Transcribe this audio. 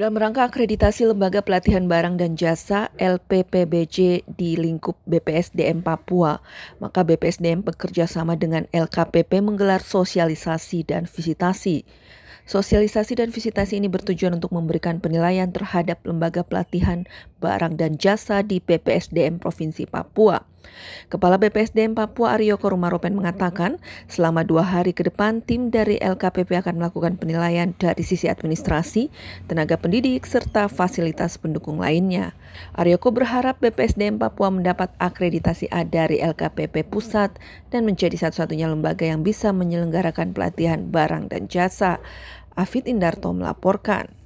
Dalam rangka akreditasi Lembaga Pelatihan Barang dan Jasa LPPBJ di lingkup BPSDM Papua, maka BPSDM bekerja sama dengan LKPP menggelar sosialisasi dan visitasi. Sosialisasi dan visitasi ini bertujuan untuk memberikan penilaian terhadap lembaga pelatihan barang dan jasa di BPSDM Provinsi Papua. Kepala BPSDM Papua Aryo Korumaropen mengatakan, selama dua hari ke depan, tim dari LKPP akan melakukan penilaian dari sisi administrasi, tenaga pendidik, serta fasilitas pendukung lainnya. Aryoko berharap BPSDM Papua mendapat akreditasi A dari LKPP Pusat dan menjadi satu-satunya lembaga yang bisa menyelenggarakan pelatihan barang dan jasa. Afid Indarto melaporkan.